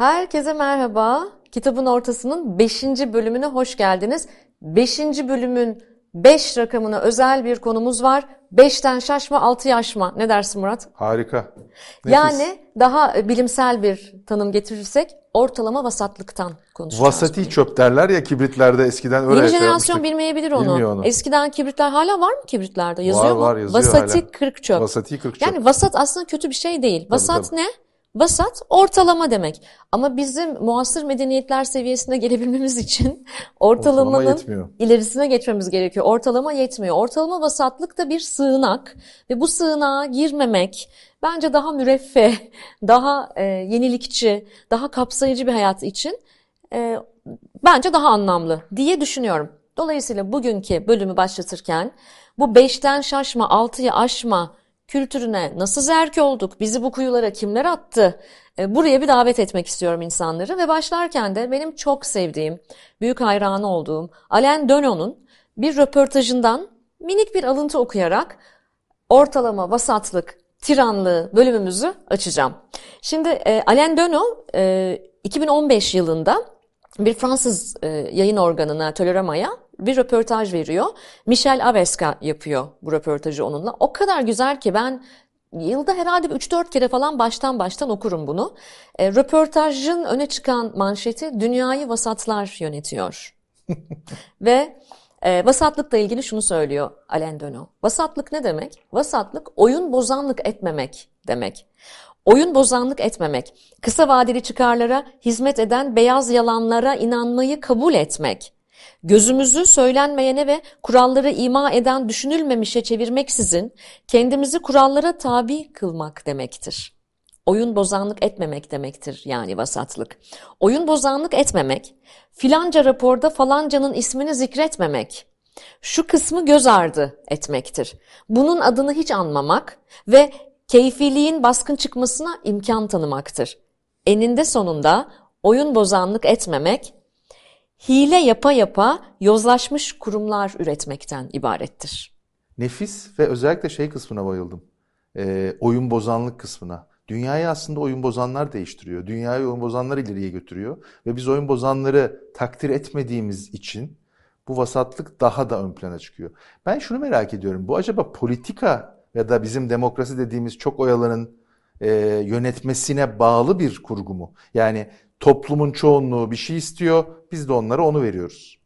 Herkese merhaba. Kitabın ortasının 5. bölümüne hoş geldiniz. 5. bölümün 5 rakamına özel bir konumuz var. 5'ten şaşma, 6 yaşma. Ne dersin Murat? Harika. Nefis. Yani daha e, bilimsel bir tanım getirirsek ortalama vasatlıktan konuşacağız. Vasati bugün. çöp derler ya kibritlerde eskiden öyle Yeni şey jenerasyon bilmeyebilir onu. Bilmiyor onu. Eskiden kibritler hala var mı kibritlerde? Yazıyor var, mu? Var yazıyor Vasati hala. 40 çöp. Vasati kırk. çöp. Yani vasat aslında kötü bir şey değil. Vasat tabii, tabii. ne? Vasat ortalama demek. Ama bizim muasır medeniyetler seviyesine gelebilmemiz için ortalamanın ortalama ilerisine geçmemiz gerekiyor. Ortalama yetmiyor. Ortalama vasatlık da bir sığınak ve bu sığınağa girmemek bence daha müreffeh, daha e, yenilikçi, daha kapsayıcı bir hayat için e, bence daha anlamlı diye düşünüyorum. Dolayısıyla bugünkü bölümü başlatırken bu beşten şaşma, altıyı aşma kültürüne nasıl zerk olduk, bizi bu kuyulara kimler attı, e, buraya bir davet etmek istiyorum insanları ve başlarken de benim çok sevdiğim, büyük hayranı olduğum Alain Dönon'un bir röportajından minik bir alıntı okuyarak ortalama vasatlık, tiranlığı bölümümüzü açacağım. Şimdi e, Alain Dönon 2015 e, yılında bir Fransız e, yayın organına, Tolerama'ya bir röportaj veriyor. Michel Aveska yapıyor bu röportajı onunla. O kadar güzel ki ben Yılda herhalde 3-4 kere falan baştan baştan okurum bunu. E, röportajın öne çıkan manşeti dünyayı vasatlar yönetiyor. Ve e, vasatlıkla ilgili şunu söylüyor Alain Dönö. Vasatlık ne demek? Vasatlık oyun bozanlık etmemek demek. Oyun bozanlık etmemek, kısa vadeli çıkarlara hizmet eden beyaz yalanlara inanmayı kabul etmek, gözümüzü söylenmeyene ve kuralları ima eden düşünülmemişe çevirmeksizin kendimizi kurallara tabi kılmak demektir. Oyun bozanlık etmemek demektir yani vasatlık. Oyun bozanlık etmemek, filanca raporda falancanın ismini zikretmemek, şu kısmı göz ardı etmektir. Bunun adını hiç anmamak ve keyfiliğin baskın çıkmasına imkan tanımaktır. Eninde sonunda oyun bozanlık etmemek, hile yapa yapa yozlaşmış kurumlar üretmekten ibarettir. Nefis ve özellikle şey kısmına bayıldım. E, oyun bozanlık kısmına. Dünyayı aslında oyun bozanlar değiştiriyor. Dünyayı oyun bozanlar ileriye götürüyor. Ve biz oyun bozanları takdir etmediğimiz için bu vasatlık daha da ön plana çıkıyor. Ben şunu merak ediyorum. Bu acaba politika ya da bizim demokrasi dediğimiz çok oyaların e, yönetmesine bağlı bir kurgu mu? Yani toplumun çoğunluğu bir şey istiyor, biz de onlara onu veriyoruz.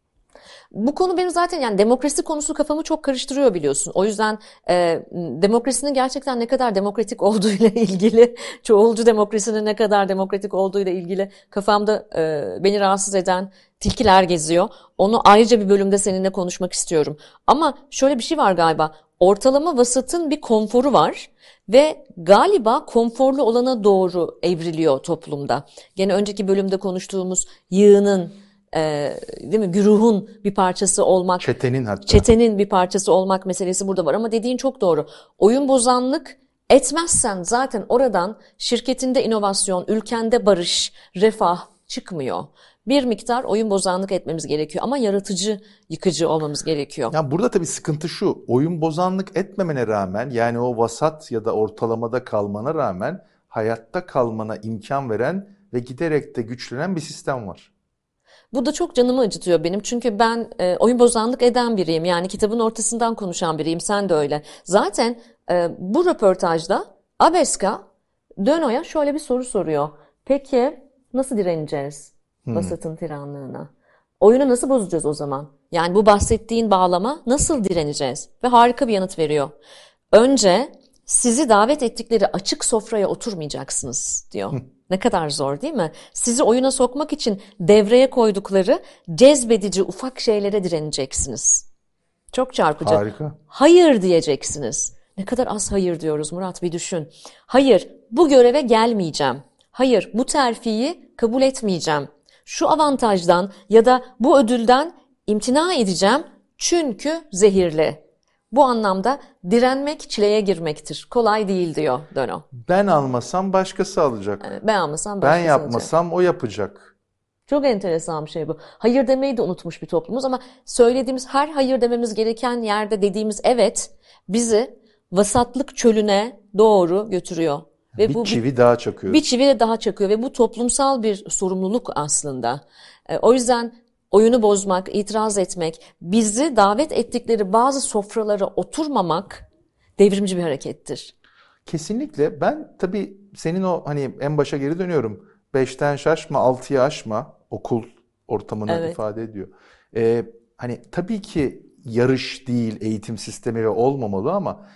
Bu konu benim zaten yani demokrasi konusu kafamı çok karıştırıyor biliyorsun. O yüzden e, demokrasinin gerçekten ne kadar demokratik olduğuyla ilgili, çoğulcu demokrasinin ne kadar demokratik olduğuyla ilgili kafamda e, beni rahatsız eden tilkiler geziyor. Onu ayrıca bir bölümde seninle konuşmak istiyorum. Ama şöyle bir şey var galiba ortalama vasatın bir konforu var ve galiba konforlu olana doğru evriliyor toplumda. Gene önceki bölümde konuştuğumuz yığının e, değil mi güruhun bir parçası olmak çetenin hatta çetenin bir parçası olmak meselesi burada var ama dediğin çok doğru. Oyun bozanlık etmezsen zaten oradan şirketinde inovasyon, ülkende barış, refah çıkmıyor bir miktar oyun bozanlık etmemiz gerekiyor ama yaratıcı yıkıcı olmamız gerekiyor. Yani burada tabii sıkıntı şu. Oyun bozanlık etmemene rağmen yani o vasat ya da ortalamada kalmana rağmen hayatta kalmana imkan veren ve giderek de güçlenen bir sistem var. Bu da çok canımı acıtıyor benim. Çünkü ben e, oyun bozanlık eden biriyim. Yani kitabın ortasından konuşan biriyim. Sen de öyle. Zaten e, bu röportajda Abeska Döno'ya şöyle bir soru soruyor. Peki nasıl direneceğiz? Hmm. Basat'ın tiranlığına. Oyunu nasıl bozacağız o zaman? Yani bu bahsettiğin bağlama nasıl direneceğiz? Ve harika bir yanıt veriyor. Önce sizi davet ettikleri açık sofraya oturmayacaksınız diyor. Ne kadar zor değil mi? Sizi oyuna sokmak için devreye koydukları cezbedici ufak şeylere direneceksiniz. Çok çarpıcı. Harika. Hayır diyeceksiniz. Ne kadar az hayır diyoruz Murat bir düşün. Hayır bu göreve gelmeyeceğim. Hayır bu terfiyi kabul etmeyeceğim şu avantajdan ya da bu ödülden imtina edeceğim çünkü zehirli. Bu anlamda direnmek çileye girmektir. Kolay değil diyor Döno. Ben almasam başkası alacak. Ee, ben almasam başkası Ben yapmasam alacak. o yapacak. Çok enteresan bir şey bu. Hayır demeyi de unutmuş bir toplumuz ama söylediğimiz her hayır dememiz gereken yerde dediğimiz evet bizi vasatlık çölüne doğru götürüyor. Ve bir bu, çivi daha çakıyor. Bir çivi de daha çakıyor ve bu toplumsal bir sorumluluk aslında. E, o yüzden oyunu bozmak, itiraz etmek, bizi davet ettikleri bazı sofralara oturmamak devrimci bir harekettir. Kesinlikle. Ben tabii senin o hani en başa geri dönüyorum. Beşten şaşma, altıya aşma okul ortamını evet. ifade ediyor. Ee, hani tabii ki yarış değil eğitim sistemi ve olmamalı ama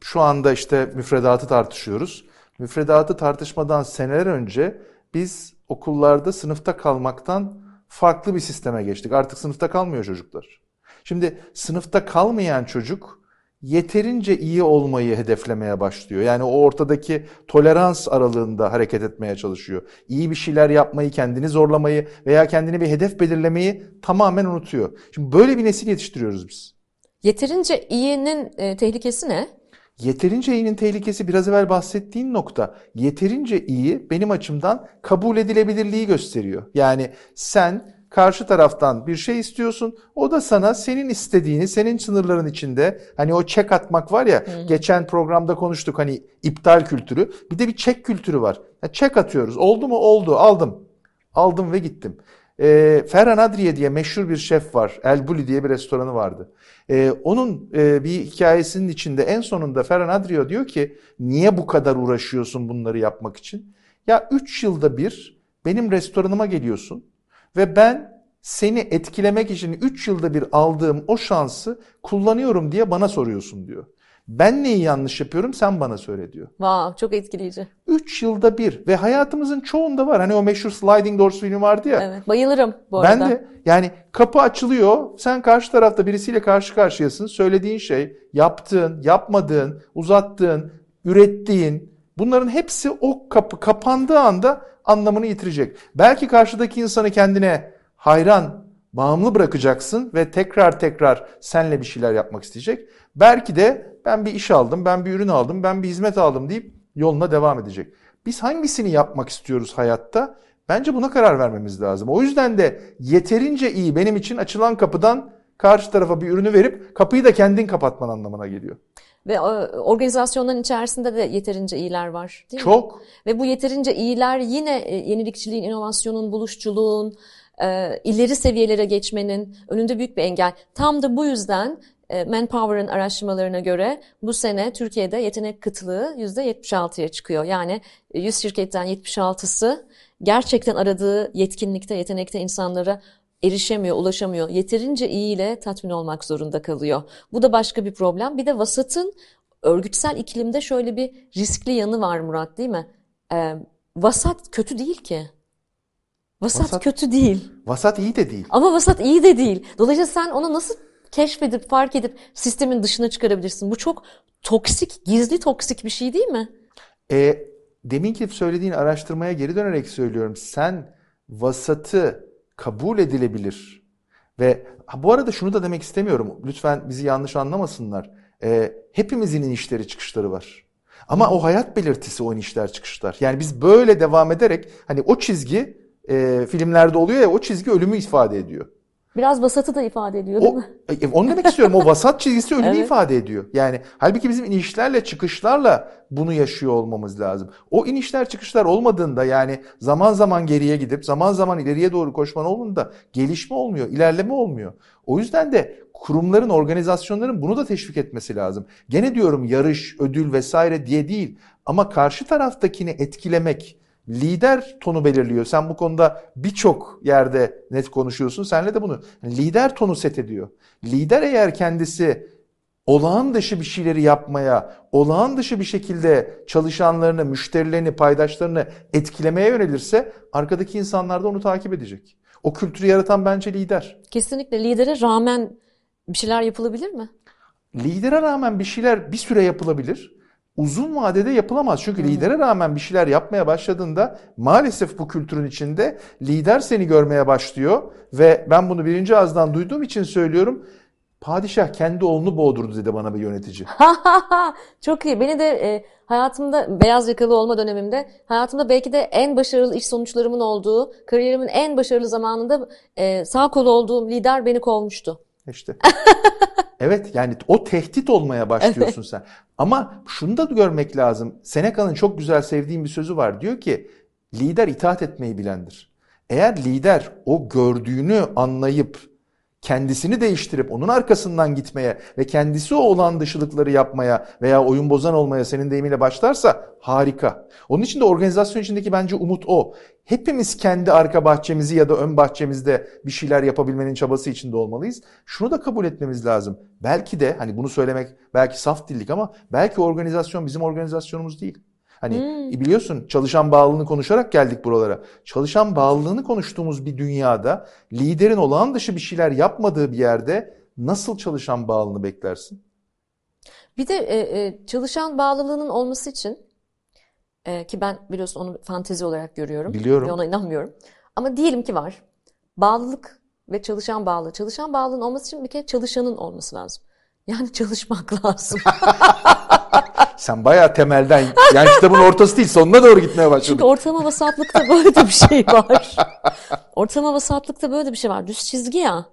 şu anda işte müfredatı tartışıyoruz. Müfredatı tartışmadan seneler önce biz okullarda sınıfta kalmaktan farklı bir sisteme geçtik. Artık sınıfta kalmıyor çocuklar. Şimdi sınıfta kalmayan çocuk yeterince iyi olmayı hedeflemeye başlıyor. Yani o ortadaki tolerans aralığında hareket etmeye çalışıyor. İyi bir şeyler yapmayı, kendini zorlamayı veya kendine bir hedef belirlemeyi tamamen unutuyor. Şimdi böyle bir nesil yetiştiriyoruz biz. Yeterince iyinin e, tehlikesi ne? Yeterince iyinin tehlikesi biraz evvel bahsettiğin nokta. Yeterince iyi benim açımdan kabul edilebilirliği gösteriyor. Yani sen karşı taraftan bir şey istiyorsun. O da sana senin istediğini, senin sınırların içinde hani o çek atmak var ya. Hı. Geçen programda konuştuk hani iptal kültürü. Bir de bir çek kültürü var. Yani çek atıyoruz. Oldu mu? Oldu. Aldım. Aldım ve gittim. E, Ferhan Adriye diye meşhur bir şef var. El Bulli diye bir restoranı vardı. E, onun e, bir hikayesinin içinde en sonunda Ferhan Adriye diyor ki niye bu kadar uğraşıyorsun bunları yapmak için? Ya 3 yılda bir benim restoranıma geliyorsun ve ben seni etkilemek için 3 yılda bir aldığım o şansı kullanıyorum diye bana soruyorsun diyor. Ben neyi yanlış yapıyorum sen bana söyle diyor. Wow, çok etkileyici. 3 yılda bir ve hayatımızın çoğunda var. Hani o meşhur Sliding Doors filmi vardı ya. Evet bayılırım bu arada. Ben de yani kapı açılıyor. Sen karşı tarafta birisiyle karşı karşıyasın. Söylediğin şey, yaptığın, yapmadığın, uzattığın, ürettiğin bunların hepsi o kapı kapandığı anda anlamını yitirecek. Belki karşıdaki insanı kendine hayran, bağımlı bırakacaksın ve tekrar tekrar senle bir şeyler yapmak isteyecek. Belki de ben bir iş aldım, ben bir ürün aldım, ben bir hizmet aldım deyip yoluna devam edecek. Biz hangisini yapmak istiyoruz hayatta? Bence buna karar vermemiz lazım. O yüzden de yeterince iyi benim için açılan kapıdan karşı tarafa bir ürünü verip kapıyı da kendin kapatman anlamına geliyor. Ve e, organizasyonların içerisinde de yeterince iyiler var değil Çok. mi? Çok. Ve bu yeterince iyiler yine e, yenilikçiliğin, inovasyonun, buluşçuluğun, e, ileri seviyelere geçmenin önünde büyük bir engel. Tam da bu yüzden e, Manpower'ın araştırmalarına göre bu sene Türkiye'de yetenek kıtlığı %76'ya çıkıyor. Yani 100 şirketten 76'sı gerçekten aradığı yetkinlikte, yetenekte insanlara erişemiyor, ulaşamıyor. Yeterince iyiyle tatmin olmak zorunda kalıyor. Bu da başka bir problem. Bir de vasatın örgütsel iklimde şöyle bir riskli yanı var Murat değil mi? Ee, vasat kötü değil ki. Vasat, vasat kötü değil. Vasat iyi de değil. Ama vasat iyi de değil. Dolayısıyla sen ona nasıl keşfedip fark edip sistemin dışına çıkarabilirsin. Bu çok toksik, gizli toksik bir şey değil mi? E, deminki söylediğin araştırmaya geri dönerek söylüyorum. Sen vasatı kabul edilebilir ve ha, bu arada şunu da demek istemiyorum. Lütfen bizi yanlış anlamasınlar. E, hepimizin inişleri çıkışları var. Ama o hayat belirtisi o inişler çıkışlar. Yani biz böyle devam ederek hani o çizgi e, filmlerde oluyor ya o çizgi ölümü ifade ediyor. Biraz vasatı da ifade ediyor değil o, mi? E, e, onu demek istiyorum. O vasat çizgisi önünü evet. ifade ediyor. Yani halbuki bizim inişlerle çıkışlarla bunu yaşıyor olmamız lazım. O inişler çıkışlar olmadığında yani zaman zaman geriye gidip zaman zaman ileriye doğru koşman olduğunda gelişme olmuyor, ilerleme olmuyor. O yüzden de kurumların, organizasyonların bunu da teşvik etmesi lazım. Gene diyorum yarış, ödül vesaire diye değil ama karşı taraftakini etkilemek, lider tonu belirliyor. Sen bu konuda birçok yerde net konuşuyorsun. Senle de bunu hani lider tonu set ediyor. Lider eğer kendisi olağan dışı bir şeyleri yapmaya, olağan dışı bir şekilde çalışanlarını, müşterilerini, paydaşlarını etkilemeye yönelirse arkadaki insanlar da onu takip edecek. O kültürü yaratan bence lider. Kesinlikle lidere rağmen bir şeyler yapılabilir mi? Lidere rağmen bir şeyler bir süre yapılabilir uzun vadede yapılamaz. Çünkü hmm. lidere rağmen bir şeyler yapmaya başladığında maalesef bu kültürün içinde lider seni görmeye başlıyor ve ben bunu birinci ağızdan duyduğum için söylüyorum. Padişah kendi oğlunu boğdurdu dedi bana bir yönetici. Çok iyi. Beni de e, hayatımda beyaz yakalı olma dönemimde hayatımda belki de en başarılı iş sonuçlarımın olduğu, kariyerimin en başarılı zamanında e, sağ kolu olduğum lider beni kovmuştu. İşte. evet yani o tehdit olmaya başlıyorsun sen. Ama şunu da görmek lazım. Seneca'nın çok güzel sevdiğim bir sözü var. Diyor ki lider itaat etmeyi bilendir. Eğer lider o gördüğünü anlayıp kendisini değiştirip onun arkasından gitmeye ve kendisi olan dışılıkları yapmaya veya oyun bozan olmaya senin deyimiyle başlarsa harika. Onun için de organizasyon içindeki bence umut o. Hepimiz kendi arka bahçemizi ya da ön bahçemizde bir şeyler yapabilmenin çabası içinde olmalıyız. Şunu da kabul etmemiz lazım. Belki de hani bunu söylemek belki saf dillik ama belki organizasyon bizim organizasyonumuz değil. Hani hmm. E, biliyorsun çalışan bağlılığını konuşarak geldik buralara. Çalışan bağlılığını konuştuğumuz bir dünyada liderin olağan dışı bir şeyler yapmadığı bir yerde nasıl çalışan bağlılığını beklersin? Bir de e, e, çalışan bağlılığının olması için e, ki ben biliyorsun onu fantezi olarak görüyorum. Biliyorum. Ve ona inanmıyorum. Ama diyelim ki var. Bağlılık ve çalışan bağlı. Çalışan bağlılığın olması için bir kere çalışanın olması lazım. Yani çalışmak lazım. Sen bayağı temelden, yani kitabın ortası değil sonuna doğru gitmeye başladın. Çünkü ortalama vasatlıkta böyle de bir şey var. Ortalama vasatlıkta böyle de bir şey var. Düz çizgi ya.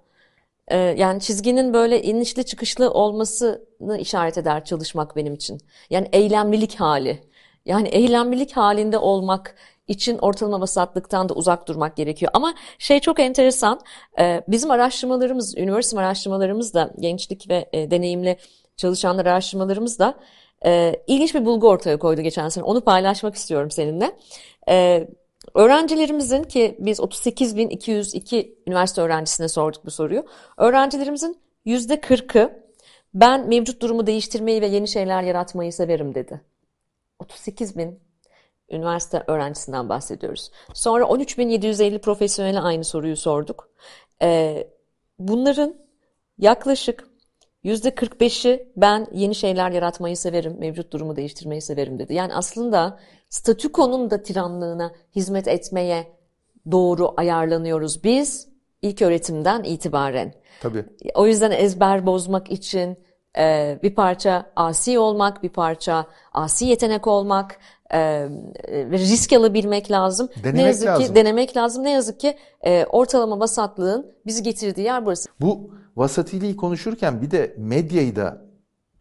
Ee, yani çizginin böyle inişli çıkışlı olmasını işaret eder çalışmak benim için. Yani eylemlilik hali. Yani eylemlilik halinde olmak, için ortalama vasatlıktan da uzak durmak gerekiyor. Ama şey çok enteresan, e, bizim araştırmalarımız, üniversite araştırmalarımız da gençlik ve e, deneyimli çalışanlar araştırmalarımız da e, ilginç bir bulgu ortaya koydu geçen sene. Onu paylaşmak istiyorum seninle. Öğrencilerimizin ki biz 38.202 üniversite öğrencisine sorduk bu soruyu. Öğrencilerimizin %40'ı ben mevcut durumu değiştirmeyi ve yeni şeyler yaratmayı severim dedi. 38 bin üniversite öğrencisinden bahsediyoruz. Sonra 13.750 profesyonele aynı soruyu sorduk. Ee, bunların yaklaşık %45'i ben yeni şeyler yaratmayı severim, mevcut durumu değiştirmeyi severim dedi. Yani aslında statükonun da tiranlığına hizmet etmeye doğru ayarlanıyoruz biz ilk öğretimden itibaren. Tabii. O yüzden ezber bozmak için e, bir parça asi olmak, bir parça asi yetenek olmak, e, risk alabilmek lazım. Denemek ne yazık lazım. ki denemek lazım. Ne yazık ki e, ortalama vasatlığın bizi getirdiği yer burası. Bu vasatiliği konuşurken bir de medyayı da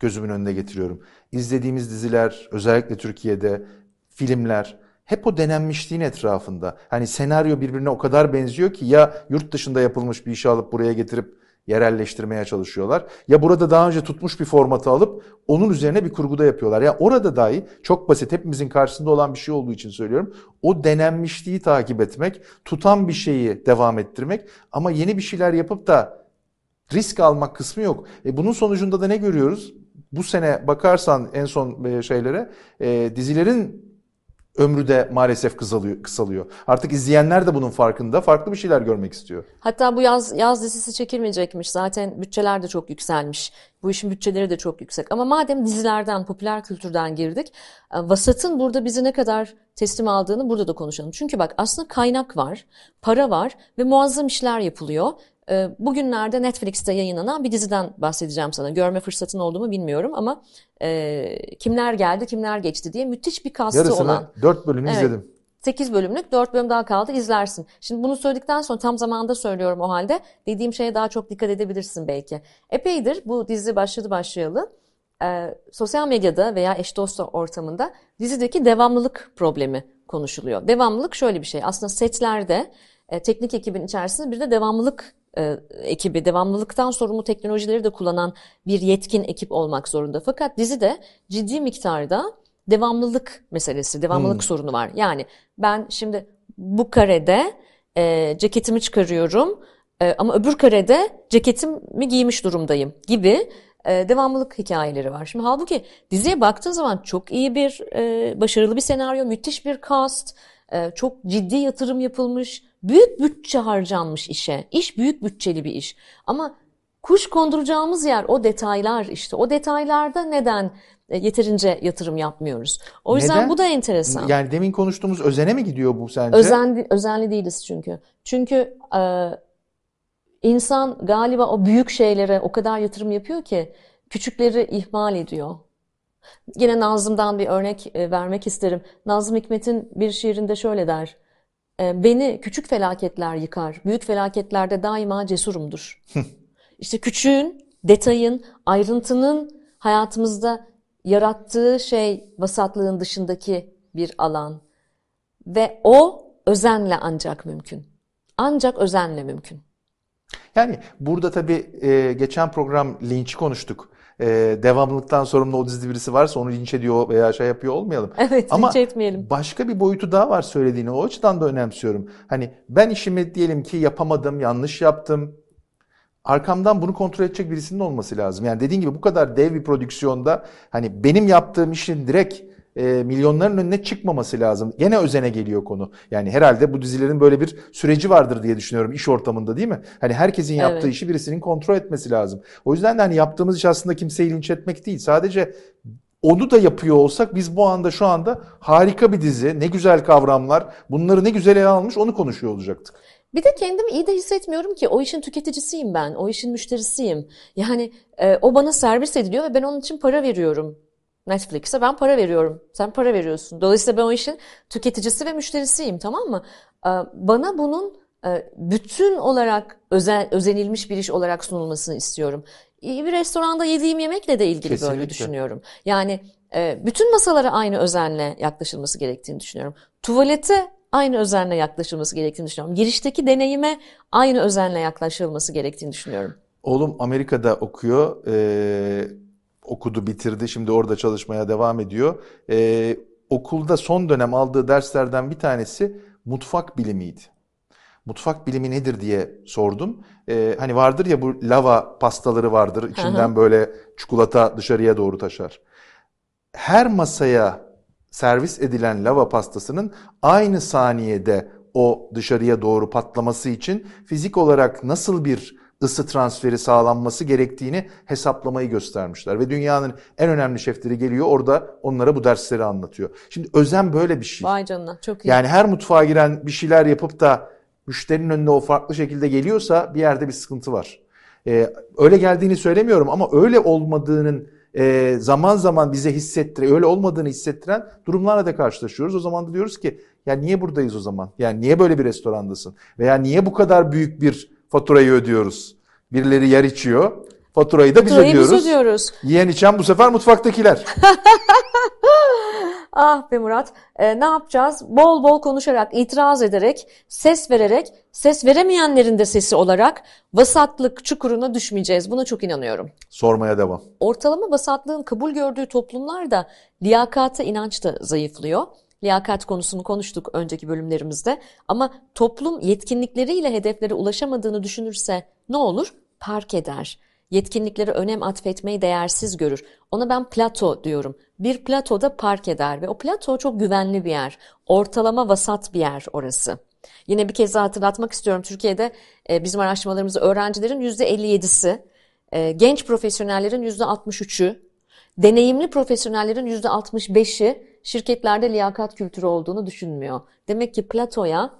gözümün önüne getiriyorum. İzlediğimiz diziler özellikle Türkiye'de filmler hep o denenmişliğin etrafında. Hani senaryo birbirine o kadar benziyor ki ya yurt dışında yapılmış bir işi alıp buraya getirip yerelleştirmeye çalışıyorlar. Ya burada daha önce tutmuş bir formatı alıp onun üzerine bir kurguda yapıyorlar. Ya yani orada dahi çok basit hepimizin karşısında olan bir şey olduğu için söylüyorum. O denenmişliği takip etmek, tutan bir şeyi devam ettirmek ama yeni bir şeyler yapıp da risk almak kısmı yok. E bunun sonucunda da ne görüyoruz? Bu sene bakarsan en son e, şeylere e, dizilerin ömrü de maalesef kısalıyor, kısalıyor. Artık izleyenler de bunun farkında. Farklı bir şeyler görmek istiyor. Hatta bu yaz yaz dizisi çekilmeyecekmiş. Zaten bütçeler de çok yükselmiş. Bu işin bütçeleri de çok yüksek. Ama madem dizilerden, popüler kültürden girdik, e, vasatın burada bizi ne kadar teslim aldığını burada da konuşalım. Çünkü bak aslında kaynak var, para var ve muazzam işler yapılıyor ee, bugünlerde Netflix'te yayınlanan bir diziden bahsedeceğim sana. Görme fırsatın olduğunu bilmiyorum ama e, kimler geldi kimler geçti diye müthiş bir kastı Yarısını, olan. Yarısını Dört bölümü evet. izledim. 8 bölümlük dört bölüm daha kaldı izlersin. Şimdi bunu söyledikten sonra tam zamanda söylüyorum o halde. Dediğim şeye daha çok dikkat edebilirsin belki. Epeydir bu dizi başladı başlayalı. E, sosyal medyada veya eş dost ortamında dizideki devamlılık problemi konuşuluyor. Devamlılık şöyle bir şey. Aslında setlerde e, teknik ekibin içerisinde bir de devamlılık e, ekibi, devamlılıktan sorumlu teknolojileri de kullanan bir yetkin ekip olmak zorunda. Fakat dizide ciddi miktarda devamlılık meselesi, devamlılık hmm. sorunu var. Yani ben şimdi bu karede e, ceketimi çıkarıyorum e, ama öbür karede ceketimi giymiş durumdayım gibi e, devamlılık hikayeleri var. Şimdi halbuki diziye baktığın zaman çok iyi bir, e, başarılı bir senaryo, müthiş bir cast, e, çok ciddi yatırım yapılmış, Büyük bütçe harcanmış işe. İş büyük bütçeli bir iş. Ama kuş konduracağımız yer o detaylar işte. O detaylarda neden e, yeterince yatırım yapmıyoruz? O yüzden neden? bu da enteresan. Yani demin konuştuğumuz özene mi gidiyor bu sence? Özen, özenli değiliz çünkü. Çünkü e, insan galiba o büyük şeylere o kadar yatırım yapıyor ki küçükleri ihmal ediyor. Yine Nazım'dan bir örnek e, vermek isterim. Nazım Hikmet'in bir şiirinde şöyle der. Ee, beni küçük felaketler yıkar. Büyük felaketlerde daima cesurumdur. İşte küçüğün, detayın, ayrıntının hayatımızda yarattığı şey vasatlığın dışındaki bir alan. Ve o özenle ancak mümkün. Ancak özenle mümkün. Yani burada tabii e, geçen program linç konuştuk e, devamlılıktan sorumlu odizli birisi varsa onu linç ediyor veya şey yapıyor olmayalım. Evet Ama linç etmeyelim. başka bir boyutu daha var söylediğini. O açıdan da önemsiyorum. Hani ben işimi diyelim ki yapamadım, yanlış yaptım. Arkamdan bunu kontrol edecek birisinin olması lazım. Yani dediğin gibi bu kadar dev bir prodüksiyonda hani benim yaptığım işin direkt e, milyonların önüne çıkmaması lazım. Gene özene geliyor konu. Yani herhalde bu dizilerin böyle bir süreci vardır diye düşünüyorum iş ortamında değil mi? Hani herkesin yaptığı evet. işi birisinin kontrol etmesi lazım. O yüzden de hani yaptığımız iş aslında kimseyi linç etmek değil. Sadece onu da yapıyor olsak biz bu anda şu anda harika bir dizi, ne güzel kavramlar, bunları ne güzel ele almış onu konuşuyor olacaktık. Bir de kendimi iyi de hissetmiyorum ki. O işin tüketicisiyim ben, o işin müşterisiyim. Yani e, o bana servis ediliyor ve ben onun için para veriyorum. Netflix'e ben para veriyorum. Sen para veriyorsun. Dolayısıyla ben o işin tüketicisi ve müşterisiyim tamam mı? Ee, bana bunun e, bütün olarak özel, özenilmiş bir iş olarak sunulmasını istiyorum. İyi bir restoranda yediğim yemekle de ilgili Kesinlikle. böyle düşünüyorum. Yani e, bütün masalara aynı özenle yaklaşılması gerektiğini düşünüyorum. Tuvalete aynı özenle yaklaşılması gerektiğini düşünüyorum. Girişteki deneyime aynı özenle yaklaşılması gerektiğini düşünüyorum. Oğlum Amerika'da okuyor. Ee okudu, bitirdi. Şimdi orada çalışmaya devam ediyor. Ee, okulda son dönem aldığı derslerden bir tanesi mutfak bilimiydi. Mutfak bilimi nedir diye sordum. Ee, hani vardır ya bu lava pastaları vardır. İçinden böyle çikolata dışarıya doğru taşar. Her masaya servis edilen lava pastasının aynı saniyede o dışarıya doğru patlaması için fizik olarak nasıl bir ısı transferi sağlanması gerektiğini hesaplamayı göstermişler. Ve dünyanın en önemli şefleri geliyor orada onlara bu dersleri anlatıyor. Şimdi özen böyle bir şey. Vay canına çok iyi. Yani her mutfağa giren bir şeyler yapıp da müşterinin önüne o farklı şekilde geliyorsa bir yerde bir sıkıntı var. Ee, öyle geldiğini söylemiyorum ama öyle olmadığının e, zaman zaman bize hissettiren, öyle olmadığını hissettiren durumlarla da karşılaşıyoruz. O zaman da diyoruz ki ya niye buradayız o zaman? Yani niye böyle bir restorandasın? Veya niye bu kadar büyük bir faturayı ödüyoruz. Birileri yer içiyor. Faturayı da biz faturayı ödüyoruz. Biz ödüyoruz. Yiyen içen bu sefer mutfaktakiler. ah be Murat e, ne yapacağız? Bol bol konuşarak, itiraz ederek, ses vererek, ses veremeyenlerin de sesi olarak vasatlık çukuruna düşmeyeceğiz. Buna çok inanıyorum. Sormaya devam. Ortalama vasatlığın kabul gördüğü toplumlar da liyakata inanç da zayıflıyor liyakat konusunu konuştuk önceki bölümlerimizde. Ama toplum yetkinlikleriyle hedeflere ulaşamadığını düşünürse ne olur? Park eder. Yetkinliklere önem atfetmeyi değersiz görür. Ona ben plato diyorum. Bir Plato da park eder ve o plato çok güvenli bir yer. Ortalama vasat bir yer orası. Yine bir kez daha hatırlatmak istiyorum. Türkiye'de e, bizim araştırmalarımızda öğrencilerin %57'si, e, genç profesyonellerin %63'ü deneyimli profesyonellerin %65'i şirketlerde liyakat kültürü olduğunu düşünmüyor. Demek ki platoya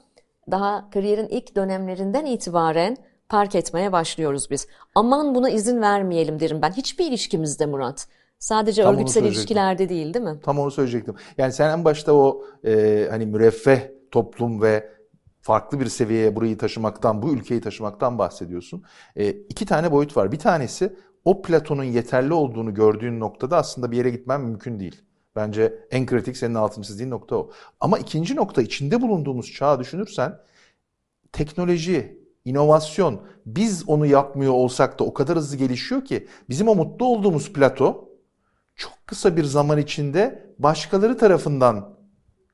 daha kariyerin ilk dönemlerinden itibaren park etmeye başlıyoruz biz. Aman buna izin vermeyelim derim ben. Hiçbir ilişkimizde Murat. Sadece Tam örgütsel ilişkilerde değil değil mi? Tam onu söyleyecektim. Yani sen en başta o e, hani müreffeh toplum ve farklı bir seviyeye burayı taşımaktan, bu ülkeyi taşımaktan bahsediyorsun. E, iki tane boyut var. Bir tanesi o platonun yeterli olduğunu gördüğün noktada aslında bir yere gitmen mümkün değil. Bence en kritik senin altını çizdiğin nokta o. Ama ikinci nokta içinde bulunduğumuz çağı düşünürsen teknoloji, inovasyon biz onu yapmıyor olsak da o kadar hızlı gelişiyor ki bizim o mutlu olduğumuz plato çok kısa bir zaman içinde başkaları tarafından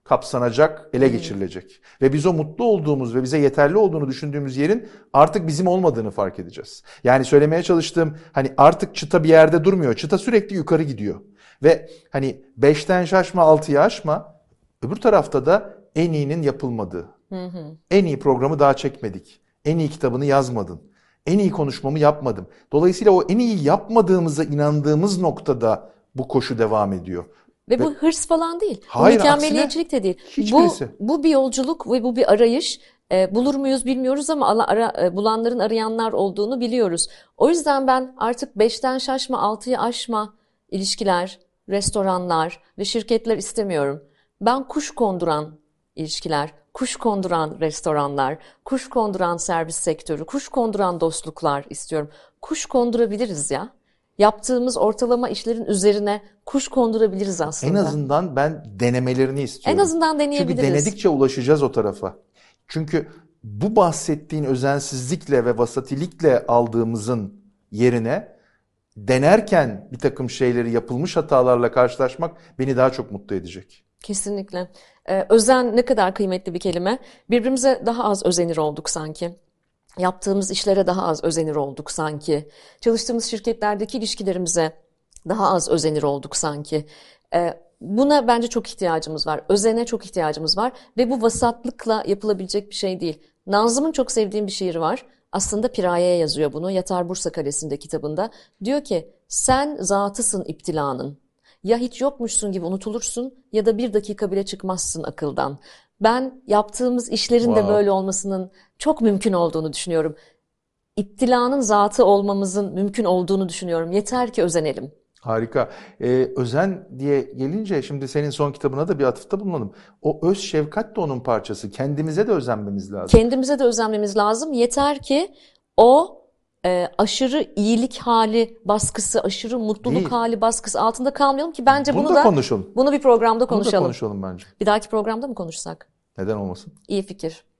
kapsanacak, ele hmm. geçirilecek. Ve biz o mutlu olduğumuz ve bize yeterli olduğunu düşündüğümüz yerin artık bizim olmadığını fark edeceğiz. Yani söylemeye çalıştığım hani artık çıta bir yerde durmuyor. Çıta sürekli yukarı gidiyor. Ve hani beşten şaşma, altıya aşma. Öbür tarafta da en iyinin yapılmadığı. En iyi programı daha çekmedik. En iyi kitabını yazmadın. En iyi konuşmamı yapmadım. Dolayısıyla o en iyi yapmadığımıza inandığımız noktada bu koşu devam ediyor. Ve bu hırs falan değil. Hayır, bu mükemmeliyetçilik de değil. Bu, bu bir yolculuk ve bu bir arayış. E, bulur muyuz bilmiyoruz ama ara, e, bulanların arayanlar olduğunu biliyoruz. O yüzden ben artık beşten şaşma, altıyı aşma ilişkiler, restoranlar ve şirketler istemiyorum. Ben kuş konduran ilişkiler, kuş konduran restoranlar, kuş konduran servis sektörü, kuş konduran dostluklar istiyorum. Kuş kondurabiliriz ya yaptığımız ortalama işlerin üzerine kuş kondurabiliriz aslında. En azından ben denemelerini istiyorum. En azından deneyebiliriz. Çünkü denedikçe ulaşacağız o tarafa. Çünkü bu bahsettiğin özensizlikle ve vasatilikle aldığımızın yerine denerken bir takım şeyleri yapılmış hatalarla karşılaşmak beni daha çok mutlu edecek. Kesinlikle. Ee, özen ne kadar kıymetli bir kelime. Birbirimize daha az özenir olduk sanki yaptığımız işlere daha az özenir olduk sanki. Çalıştığımız şirketlerdeki ilişkilerimize daha az özenir olduk sanki. E, buna bence çok ihtiyacımız var. Özene çok ihtiyacımız var ve bu vasatlıkla yapılabilecek bir şey değil. Nazım'ın çok sevdiğim bir şiiri var. Aslında Piraye'ye yazıyor bunu Yatar Bursa Kalesi'nde kitabında. Diyor ki sen zatısın iptilanın. Ya hiç yokmuşsun gibi unutulursun ya da bir dakika bile çıkmazsın akıldan. Ben yaptığımız işlerin wow. de böyle olmasının çok mümkün olduğunu düşünüyorum. İptilanın zatı olmamızın mümkün olduğunu düşünüyorum. Yeter ki özenelim. Harika. Ee, özen diye gelince şimdi senin son kitabına da bir atıfta bulunalım. O öz şefkat de onun parçası. Kendimize de özenmemiz lazım. Kendimize de özenmemiz lazım. Yeter ki o e, aşırı iyilik hali baskısı, aşırı mutluluk Değil. hali baskısı altında kalmayalım ki bence bunu, bunu da, da konuşalım. Bunu bir programda konuşalım. Bunu da konuşalım bence. Bir dahaki programda mı konuşsak? Neden olmasın? İyi fikir.